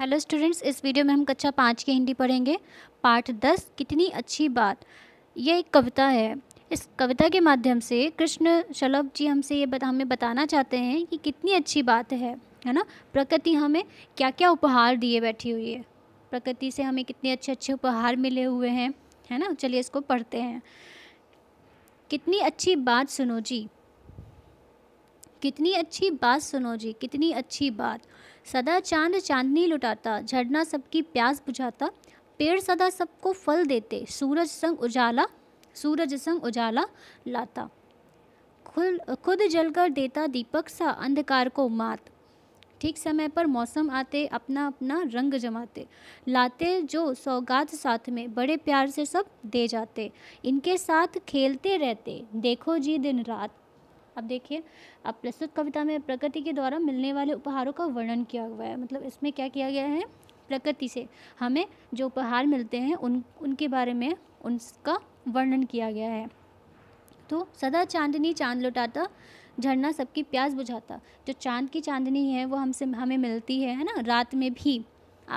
hello students इस video में हम कक्षा पाँच की हिंदी पढ़ेंगे पाठ दस कितनी अच्छी बात यह एक कविता है इस कविता के माध्यम से कृष्ण शलभ जी हमसे ये बता हमें बताना चाहते हैं कि कितनी अच्छी बात है है ना प्रकृति हमें क्या क्या उपहार दिए बैठी हुई है प्रकृति से हमें कितने अच्छे अच्छे उपहार मिले हुए हैं है ना चलिए इसको पढ़ते हैं कितनी अच्छी बात सुनो जी कितनी अच्छी बात सुनो जी कितनी अच्छी बात सदा चांद चांदनी लुटाता झरना सबकी प्यास बुझाता पेड़ सदा सबको फल देते सूरज संग उजाला सूरज संग उजाला लाता खुद खुद जलकर देता दीपक सा अंधकार को मात ठीक समय पर मौसम आते अपना अपना रंग जमाते लाते जो सौगात साथ में बड़े प्यार से सब दे जाते इनके साथ खेलते रहते देखो जी दिन रात अब देखिए अब प्रस्तुत कविता में प्रकृति के द्वारा मिलने वाले उपहारों का वर्णन किया हुआ है मतलब इसमें क्या किया गया है प्रकृति से हमें जो उपहार मिलते हैं उन उनके बारे में उनका वर्णन किया गया है तो सदा चांदनी चांद लुटाता झरना सबकी प्यास बुझाता जो चांद की चांदनी है वो हमसे हमें मिलती है है ना रात में भी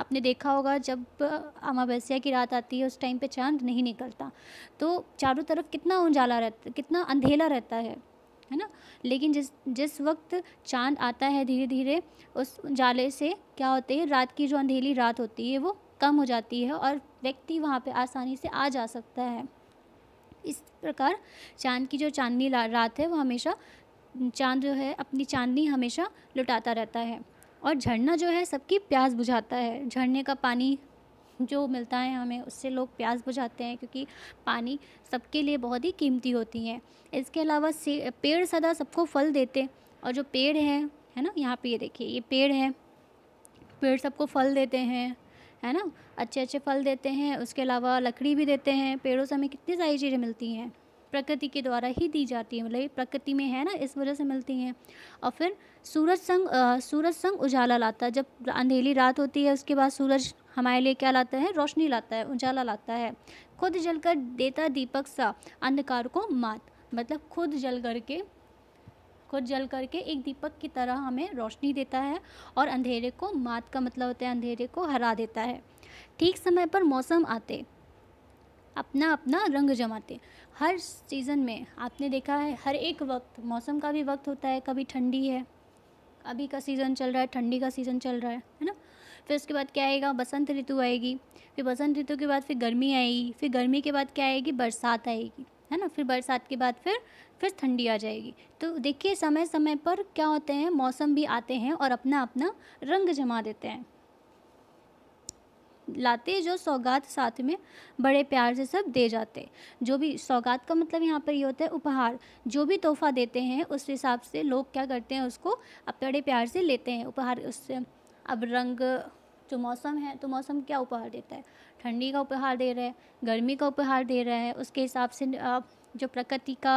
आपने देखा होगा जब अमावस्या की रात आती है उस टाइम पे चांद नहीं निकलता तो चारों तरफ कितना उजाला रहता कितना अंधेला रहता है है ना लेकिन जिस जिस वक्त चांद आता है धीरे धीरे उस जाले से क्या होते हैं रात की जो अंधेली रात होती है वो कम हो जाती है और व्यक्ति वहाँ पे आसानी से आ जा सकता है इस प्रकार चांद की जो चांदनी रात है वो हमेशा चांद जो है अपनी चांदनी हमेशा लुटाता रहता है और झरना जो है सबकी प्यास बुझाता है झरने का पानी जो मिलता है हमें उससे लोग प्यास बुझाते हैं क्योंकि पानी सबके लिए बहुत ही कीमती होती है इसके अलावा पेड़ सदा सबको फल देते और जो पेड़ हैं है ना यहाँ पे ये देखिए ये पेड़ है पेड़ सबको फल देते हैं है ना अच्छे अच्छे फल देते हैं उसके अलावा लकड़ी भी देते हैं पेड़ों से हमें कितनी सारी चीज़ें मिलती हैं प्रकृति के द्वारा ही दी जाती है मतलब प्रकृति में है ना इस वजह से मिलती हैं और फिर सूरज संग आ, सूरज संग उजाला लाता है जब अंधेरी रात होती है उसके बाद सूरज हमारे लिए क्या लाता है रोशनी लाता है उजाला लाता है खुद जलकर देता दीपक सा अंधकार को मात मतलब खुद जल करके खुद जल करके एक दीपक की तरह हमें रोशनी देता है और अंधेरे को मात का मतलब होता है अंधेरे को हरा देता है ठीक समय पर मौसम आते अपना अपना रंग जमाते हर सीज़न में आपने देखा है हर एक वक्त मौसम का भी वक्त होता है कभी ठंडी है अभी का सीज़न चल रहा है ठंडी का सीज़न चल रहा है है ना फिर उसके बाद क्या आएगा बसंत ऋतु आएगी फिर बसंत ऋतु के बाद फिर गर्मी आएगी फिर गर्मी के बाद क्या आएगी बरसात आएगी है ना फिर बरसात के बाद फिर फिर ठंडी आ जाएगी तो देखिए समय समय पर क्या होते हैं मौसम भी आते हैं और अपना अपना रंग जमा देते हैं लाते जो सौगात साथ में बड़े प्यार से सब दे जाते जो भी सौगात का मतलब यहाँ पर ये होता है उपहार जो भी तोहफा देते हैं उस हिसाब से लोग क्या करते हैं उसको बड़े प्यार से लेते हैं उपहार उससे अब रंग जो मौसम है तो मौसम क्या उपहार देता है ठंडी का उपहार दे रहा है गर्मी का उपहार दे रहा है उसके हिसाब से जो प्रकृति का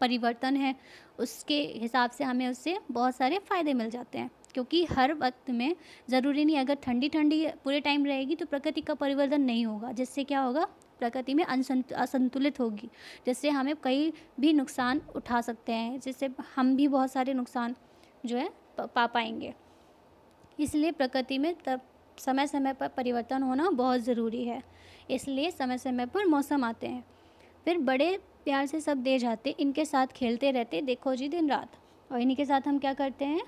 परिवर्तन है उसके हिसाब से हमें उससे बहुत सारे फ़ायदे मिल जाते हैं क्योंकि हर वक्त में ज़रूरी नहीं अगर ठंडी ठंडी पूरे टाइम रहेगी तो प्रकृति का परिवर्तन नहीं होगा जिससे क्या होगा प्रकृति में असंतुलित होगी जिससे हमें कई भी नुकसान उठा सकते हैं जिससे हम भी बहुत सारे नुकसान जो है पा पाएंगे इसलिए प्रकृति में तब समय समय पर परिवर्तन होना बहुत ज़रूरी है इसलिए समय समय पर मौसम आते हैं फिर बड़े प्यार से सब दे जाते इनके साथ खेलते रहते देखो जी दिन रात और इन्हीं के साथ हम क्या करते हैं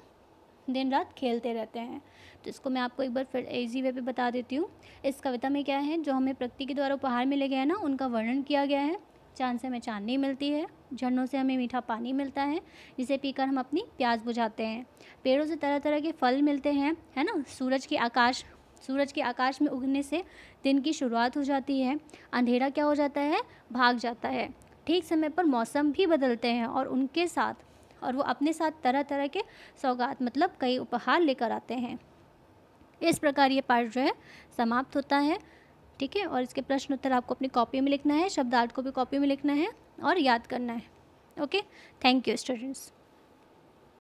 दिन रात खेलते रहते हैं तो इसको मैं आपको एक बार फिर ईजी वे पे बता देती हूँ इस कविता में क्या है जो हमें प्रकृति के द्वारा उपहार मिले गए हैं ना उनका वर्णन किया गया है चांद से हमें चांदनी मिलती है झरनों से हमें मीठा पानी मिलता है जिसे पीकर हम अपनी प्यास बुझाते हैं पेड़ों से तरह तरह के फल मिलते हैं है ना सूरज के आकाश सूरज के आकाश में उगने से दिन की शुरुआत हो जाती है अंधेरा क्या हो जाता है भाग जाता है ठीक समय पर मौसम भी बदलते हैं और उनके साथ और वो अपने साथ तरह तरह के सौगात मतलब कई उपहार लेकर आते हैं इस प्रकार ये पाठ जो है समाप्त होता है ठीक है और इसके प्रश्न उत्तर आपको अपनी कॉपी में लिखना है शब्दार्थ को भी कॉपी में लिखना है और याद करना है ओके थैंक यू स्टूडेंट्स